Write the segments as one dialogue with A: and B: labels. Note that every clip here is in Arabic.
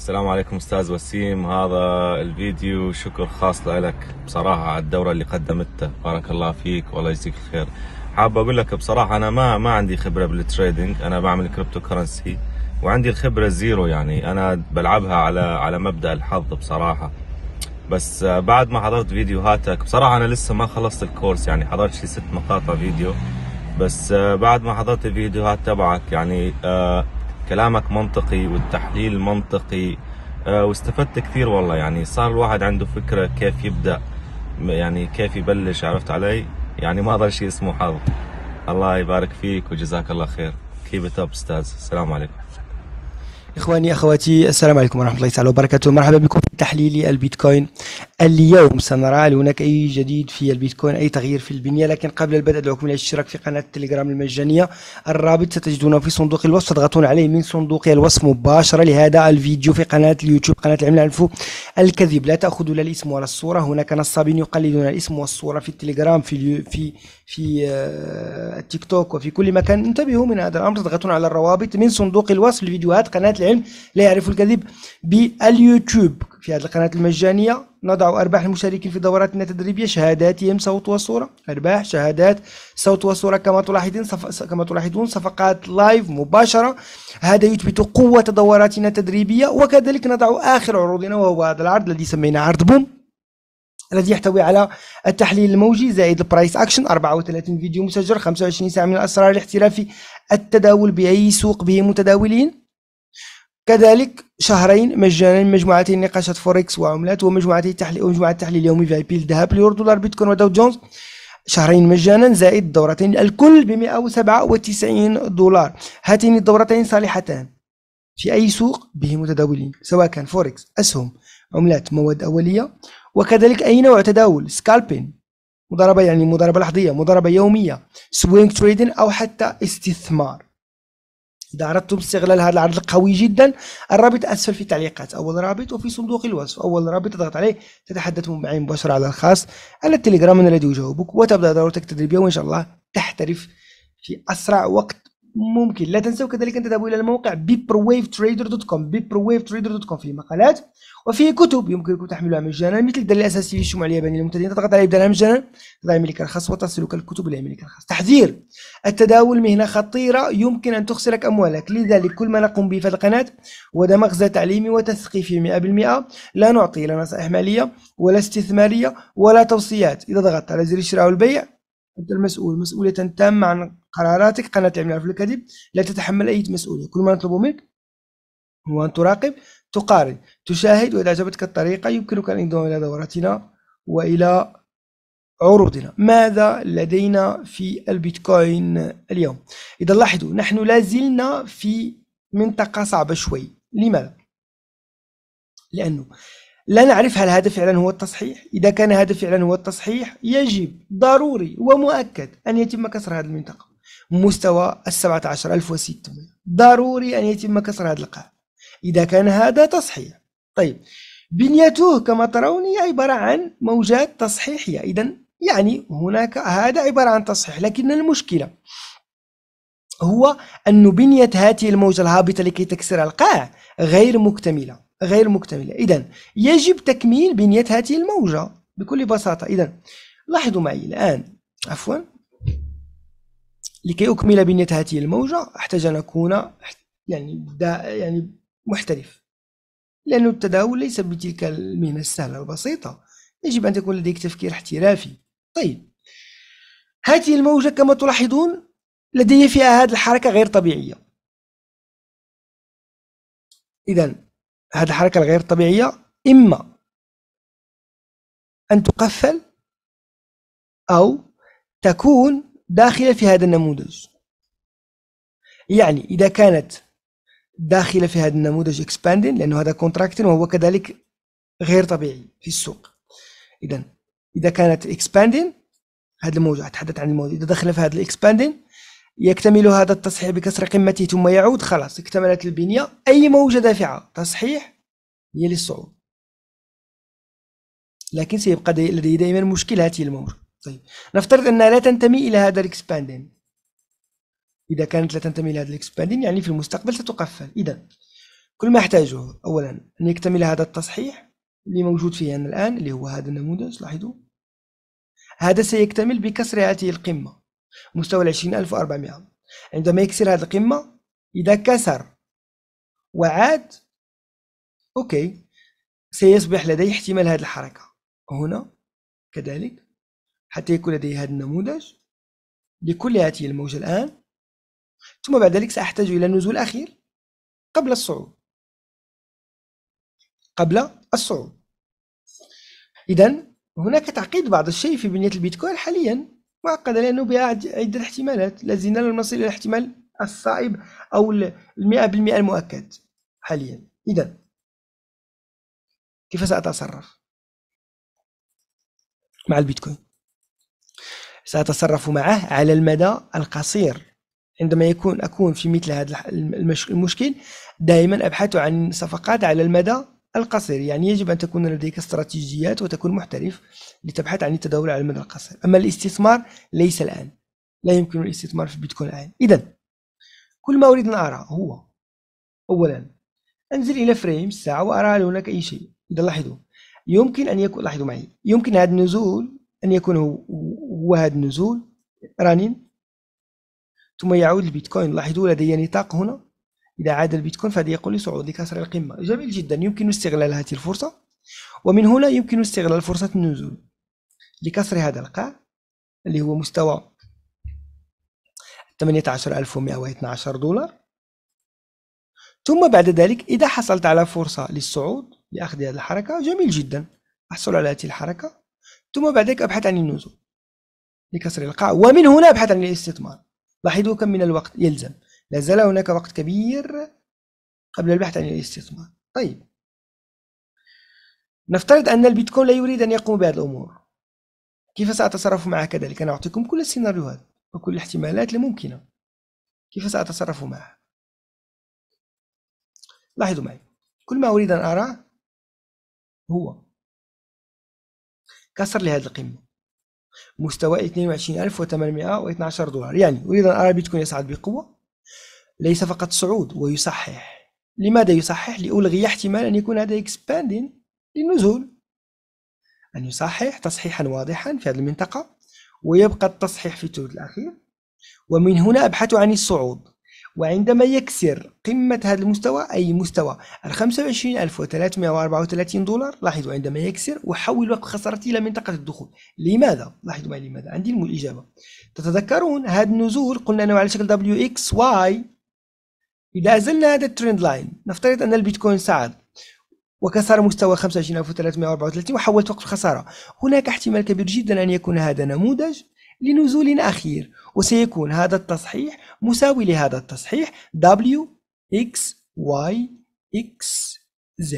A: السلام عليكم استاذ وسيم هذا الفيديو شكر خاص لك بصراحه على الدوره اللي قدمتها بارك الله فيك والله يجزيك الخير حاب اقول لك بصراحه انا ما ما عندي خبره بالتريدنج انا بعمل كريبتو كرنسي وعندي الخبره زيرو يعني انا بلعبها على على مبدا الحظ بصراحه بس بعد ما حضرت فيديوهاتك بصراحه انا لسه ما خلصت الكورس يعني حضرت شي ست مقاطع فيديو بس بعد ما حضرت الفيديوهات تبعك يعني آه، كلامك منطقي والتحليل منطقي آه، واستفدت كثير والله يعني صار الواحد عنده فكرة كيف يبدأ يعني كيف يبلش عرفت علي يعني ما ضل شيء اسمه حظ الله يبارك فيك وجزاك الله خير كيف اب استاذ السلام عليكم اخواني اخواتي السلام عليكم ورحمه الله تعالى وبركاته مرحبا بكم في تحليل البيتكوين اليوم سنرى هل هناك أي جديد في البيتكوين أي تغيير في البنية لكن قبل البدء أدعوكم إلى الاشتراك في قناة التليجرام المجانية الرابط ستجدونه في صندوق الوصف تضغطون عليه من صندوق الوصف مباشرة لهذا الفيديو في قناة اليوتيوب قناة العمل الفو الكذب لا تأخذوا لا الاسم ولا الصورة هناك نصابين يقلدون الاسم والصورة في التليجرام في في في آه، التيك توك وفي كل مكان انتبهوا من هذا الأمر تضغطون على الروابط من صندوق الوصف لفيديوهات قناة العلم لا يعرف الكذب باليوتيوب في هذه القناة المجانية نضع أرباح المشاركين في دوراتنا التدريبية شهاداتهم صوت وصورة أرباح شهادات صوت وصورة كما تلاحظون صف... كما تلاحظون صفقات لايف مباشرة هذا يثبت قوة دوراتنا التدريبية وكذلك نضع آخر عروضنا وهو هذا العرض الذي سميناه عرض بوم الذي يحتوي على التحليل الموجي زائد البرايس اكشن 34 فيديو مسجل 25 ساعه من الاسرار الاحترافي التداول باي سوق به متداولين كذلك شهرين مجانا مجموعتي نقاشات فوركس وعملات ومجموعتي تحليل ومجموعة تحليل يومي في اي بي الذهب اليورو دولار بيتكوين وداو جونز شهرين مجانا زائد دورتين الكل ب 197 دولار هاتين الدورتين صالحتان في اي سوق به متداولين سواء كان فوركس اسهم عملات مواد اوليه وكذلك اي نوع تداول سكالبين مضاربه يعني مضاربه لحظيه مضاربه يوميه سوينج تريدين او حتى استثمار إذا أردتم استغلال هذا العرض القوي جدا الرابط أسفل في التعليقات أول رابط وفي صندوق الوصف أول رابط تضغط عليه تتحدث معي مباشرة على الخاص على التليجرام الذي يجاوبك وتبدأ دورتك التدريبية وإن شاء الله تحترف في أسرع وقت ممكن لا تنسوا كذلك ان تذهبوا الى الموقع biprowavetrader.com biprowavetrader.com فيه مقالات وفيه كتب يمكنكم تحملها مجانا مثل الدليل الاساسي في الياباني للمبتدئين تضغط عليه بدلا مجانا تضع يملك الخاص وتصلك الكتب الى يملك الخاص تحذير التداول مهنه خطيره يمكن ان تخسرك اموالك لذلك كل ما نقوم به في القناه هو مغزى تعليمي وتثقيفي 100% لا نعطي لا نصائح ماليه ولا استثماريه ولا توصيات اذا ضغطت على زر الشراء والبيع أنت المسؤول مسؤولية تامة عن قراراتك قناة العمل في الكذب لا تتحمل أي مسؤولية كل ما نطلبه منك هو أن تراقب تقارن تشاهد وإذا عجبتك الطريقة يمكنك الانضمام إلى دورتنا وإلى عروضنا ماذا لدينا في البيتكوين اليوم إذا لاحظوا نحن لازلنا في منطقة صعبة شوي لماذا؟ لأنه لا نعرف هل هذا فعلا هو التصحيح إذا كان هذا فعلا هو التصحيح يجب ضروري ومؤكد أن يتم كسر هذه المنطقة مستوى ال 17600 ضروري أن يتم كسر هذا القاع إذا كان هذا تصحيح طيب بنيته كما ترون هي عبارة عن موجات تصحيحية إذا يعني هناك هذا عبارة عن تصحيح لكن المشكلة هو أن بنية هذه الموجة الهابطة لكي تكسر القاع غير مكتملة غير مكتملة إذا يجب تكميل بنية هذه الموجة بكل بساطة إذا لاحظوا معي الآن عفوا لكي أكمل بنية هذه الموجة أحتاج أن أكون يعني يعني محترف لأن التداول ليس بتلك المهنة السهلة البسيطه يجب أن تكون لديك
B: تفكير احترافي طيب هذه الموجة كما تلاحظون لدي فيها هذه الحركة غير طبيعية إذا هذه الحركة الغير طبيعية إما أن تقفل أو تكون داخلة في هذا النموذج يعني إذا كانت داخلة في هذا النموذج expanding
A: لأنه هذا contracting وهو كذلك غير طبيعي في السوق إذا إذا كانت expanding هذا الموجة أتحدث عن الموجة إذا دخل في هذا الاكسباندين يكتمل هذا التصحيح بكسر قمته ثم يعود خلاص اكتملت البنية أي موجة دافعة تصحيح هي للصعود لكن سيبقى لدي لديه دائما مشكل هاته الموجة طيب نفترض أنها لا تنتمي إلى هذا الاكسباندين إذا كانت لا تنتمي إلى هذا الاكسباندين يعني في المستقبل ستقفل إذا كل ما أحتاجه أولا أن يكتمل هذا التصحيح اللي موجود فيه أنا الآن اللي هو هذا النموذج لاحظوا هذا سيكتمل بكسر هذه القمة مستوى ال 20400 عندما يكسر هذه القمة إذا كسر وعاد أوكي سيصبح لديه احتمال هذه الحركة هنا
B: كذلك حتى يكون لدي هذا النموذج لكل هذه الموجة الآن ثم بعد ذلك سأحتاج إلى نزول أخير قبل الصعود قبل الصعود إذا هناك
A: تعقيد بعض الشيء في بنية البيتكوين حاليا معقدة لأنه بها عدة احتمالات لازلنا لم نصل
B: إلى الاحتمال الصائب أو المئة بالمئة المؤكد حاليا إذا كيف سأتصرف مع البيتكوين سأتصرف معه على المدى القصير
A: عندما يكون أكون في مثل هذا المشكل دائما أبحث عن صفقات على المدى القصير يعني يجب أن تكون لديك استراتيجيات وتكون محترف لتبحث عن التداول على المدى القصير أما الاستثمار ليس الآن لا يمكن الاستثمار في البيتكوين الآن إذا كل ما أريد أن أرى هو أولا أنزل إلى فريم الساعة وأرى هل هناك أي شيء إذا لاحظوا يمكن أن يكون لاحظوا معي يمكن هذا النزول أن يكون هو هذا النزول رانين ثم يعود البيتكوين لاحظوا لدي نطاق هنا إذا عاد البيتكوين فهذا يقول لصعود لكسر القمة جميل جدا يمكن استغلال هذه الفرصة ومن هنا يمكن استغلال فرصة النزول لكسر هذا القاع اللي هو مستوى 18112 دولار ثم بعد ذلك إذا حصلت على فرصة للصعود لأخذ هذه الحركة جميل جدا أحصل على هذه الحركة ثم بعد ذلك أبحث عن النزول لكسر القاع ومن هنا أبحث عن الاستثمار لاحظوا كم من الوقت يلزم لا زال هناك وقت كبير قبل البحث عن الاستثمار طيب نفترض أن البيتكوين لا يريد أن يقوم بهذه الأمور
B: كيف سأتصرف معه كذلك أنا أعطيكم كل السيناريوهات وكل الاحتمالات الممكنة كيف سأتصرف معه لاحظوا معي كل ما أريد أن أرى هو كسر لهذه القمة مستوى 22812 دولار يعني أريد أن أرى بيتكوين
A: يصعد بقوة ليس فقط صعود ويصحح لماذا يصحح لألغي احتمال أن يكون هذا expanding للنزول أن يصحح تصحيحا واضحا في هذه المنطقة ويبقى التصحيح في الثلث الأخير ومن هنا أبحث عن الصعود وعندما يكسر قمة هذا المستوى أي مستوى ال 25334 دولار لاحظوا عندما يكسر أحول وقف خسارتي إلى منطقة الدخول لماذا؟ لاحظوا معي لماذا عندي الإجابة تتذكرون هذا النزول قلنا أنه على شكل WXY إذا أزلنا هذا الترند لاين نفترض أن البيتكوين صعد وكسر مستوى 25334 وحولت وقف الخسارة هناك احتمال كبير جدا أن يكون هذا نموذج لنزول أخير وسيكون هذا التصحيح مساوي لهذا التصحيح W X Y X Z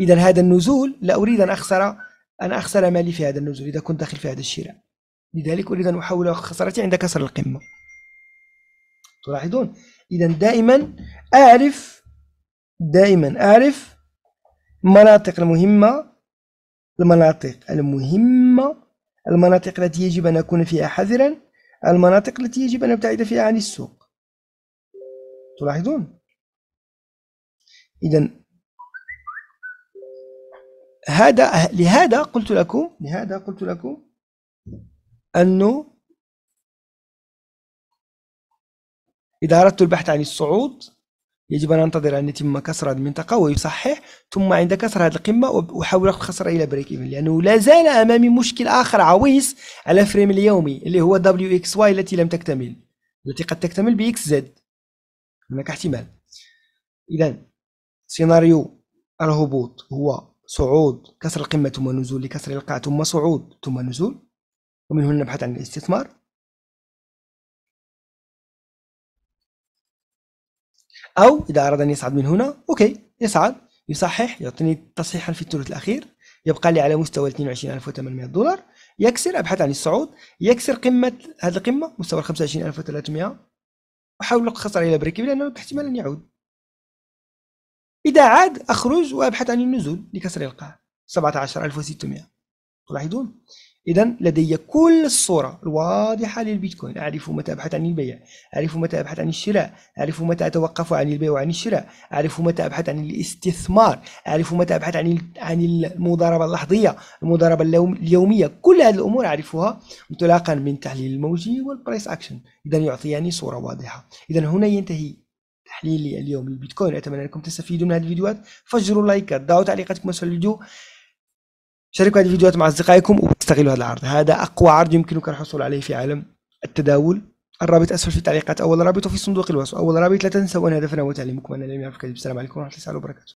A: إذا هذا النزول لا أريد أن أخسر أن أخسر مالي في هذا النزول إذا كنت داخل في هذا الشراء لذلك أريد أن أحول خسارتي عند كسر القمة تلاحظون إذا دائما أعرف دائما أعرف المناطق المهمة المناطق المهمة المناطق التي يجب أن أكون فيها حذرا المناطق التي
B: يجب أن أبتعد فيها عن السوق تلاحظون إذا هذا لهذا قلت لكم لهذا قلت لكم أنه إذا أردت البحث عن الصعود يجب أن أنتظر أن يتم
A: كسر هذه المنطقة ويصحح ثم عند كسر هذه القمة أحاول أخذ خسارة إلى بريك إيفن لأنه لا زال أمامي مشكل آخر عويص على فريم اليومي اللي هو دبليو إكس واي التي لم تكتمل التي قد تكتمل بإكس زد هناك احتمال إذا سيناريو الهبوط هو صعود كسر القمة ثم نزول لكسر القاع
B: ثم صعود ثم نزول ومن هنا نبحث عن الاستثمار أو إذا أراد أن يصعد من هنا
A: أوكي يصعد يصحح يعطيني تصحيحا في الثلث الأخير يبقى لي على مستوى 22800 دولار يكسر أبحث عن الصعود يكسر قمة هذه القمة مستوى 25300 أحاول الخطر إلى بريك لأنه باحتمال أن يعود إذا عاد أخرج وأبحث عن النزول لكسر القاع 17600 تلاحظون إذا لدي كل الصورة الواضحة للبيتكوين أعرف متى أبحث عن البيع أعرف متى أبحث عن الشراء أعرف متى أتوقف عن البيع وعن الشراء أعرف متى أبحث عن الاستثمار أعرف متى أبحث عن عن المضاربة اللحظية المضاربة اليومية كل هذه الأمور أعرفها انطلاقا من تحليل الموجي والبرايس أكشن إذا يعطيني صورة واضحة إذا هنا ينتهي تحليلي اليوم للبيتكوين أتمنى أنكم تستفيدوا من هذه الفيديوهات فجروا لايكات ضعوا تعليقاتكم اسفل الفيديو شاركوا هذه الفيديوهات مع أصدقائكم واستغلوا هذا العرض هذا أقوى عرض يمكنك الحصول عليه في عالم التداول
B: الرابط أسفل في التعليقات أول رابط وفي صندوق الوصف أول رابط لا تنسوا أن هدفنا هو تعليمكم أن لم يعرف كذب السلام عليكم ورحمة الله وبركاته